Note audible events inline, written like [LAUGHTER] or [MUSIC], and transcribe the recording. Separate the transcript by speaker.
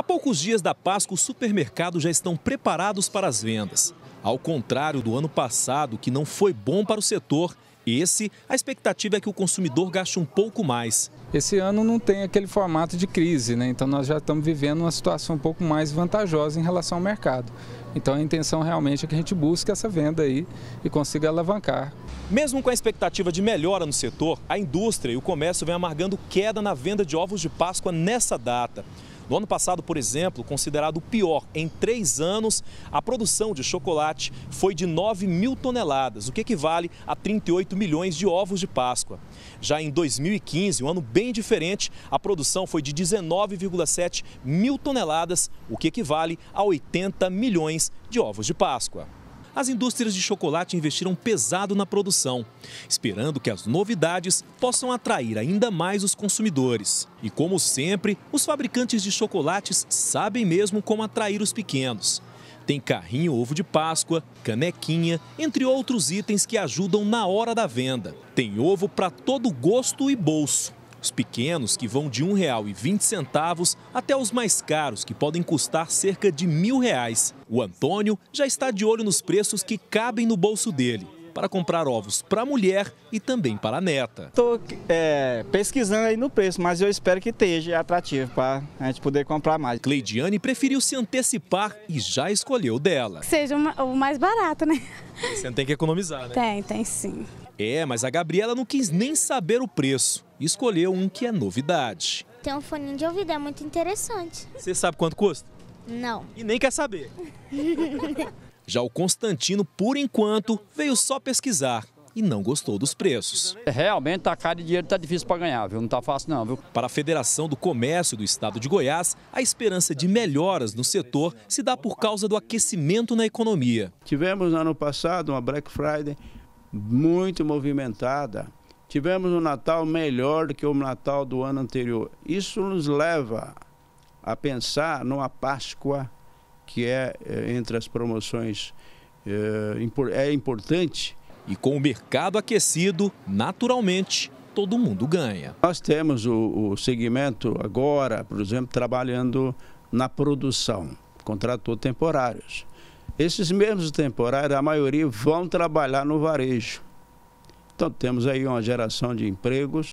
Speaker 1: Há poucos dias da Páscoa, os supermercados já estão preparados para as vendas. Ao contrário do ano passado, que não foi bom para o setor, esse, a expectativa é que o consumidor
Speaker 2: gaste um pouco mais. Esse ano não tem aquele formato de crise, né? então nós já estamos vivendo uma situação um pouco mais vantajosa em relação ao mercado. Então a intenção realmente é que a gente busque essa venda aí e consiga alavancar.
Speaker 1: Mesmo com a expectativa de melhora no setor, a indústria e o comércio vem amargando queda na venda de ovos de Páscoa nessa data. No ano passado, por exemplo, considerado o pior em três anos, a produção de chocolate foi de 9 mil toneladas, o que equivale a 38 milhões de ovos de Páscoa. Já em 2015, um ano bem diferente, a produção foi de 19,7 mil toneladas, o que equivale a 80 milhões de ovos de Páscoa. As indústrias de chocolate investiram pesado na produção, esperando que as novidades possam atrair ainda mais os consumidores. E como sempre, os fabricantes de chocolates sabem mesmo como atrair os pequenos. Tem carrinho ovo de Páscoa, canequinha, entre outros itens que ajudam na hora da venda. Tem ovo para todo gosto e bolso. Os pequenos, que vão de R$ 1,20 até os mais caros, que podem custar cerca de R$ 1.000. O Antônio já está de olho nos preços que cabem no bolso dele para comprar ovos para a mulher e também para a neta. Estou é, pesquisando aí no preço, mas eu espero que esteja atrativo para a gente poder comprar mais. Cleidiane preferiu se antecipar e já escolheu dela.
Speaker 3: Seja o mais barato,
Speaker 2: né?
Speaker 1: Você tem que economizar, né? Tem,
Speaker 2: tem sim.
Speaker 1: É, mas a Gabriela não quis nem saber o preço. Escolheu um que é novidade.
Speaker 2: Tem um fone de ouvido, é muito interessante.
Speaker 1: Você sabe quanto custa?
Speaker 2: Não. E nem quer saber. [LAUGHS]
Speaker 1: Já o Constantino, por enquanto, veio só pesquisar e não gostou dos preços. Realmente a tá cara de dinheiro está difícil para ganhar, viu? Não está fácil não, viu? Para a Federação do Comércio do Estado de Goiás, a esperança de melhoras no setor se dá por causa do aquecimento na economia. Tivemos
Speaker 3: ano passado uma Black Friday muito movimentada. Tivemos um Natal melhor do que o Natal do ano anterior. Isso nos leva a pensar numa Páscoa que é, é entre as promoções é, é importante. E com o mercado aquecido, naturalmente, todo mundo ganha. Nós temos o, o segmento agora, por exemplo, trabalhando na produção, contratou temporários. Esses mesmos temporários, a maioria vão trabalhar no varejo. Então temos aí uma geração de empregos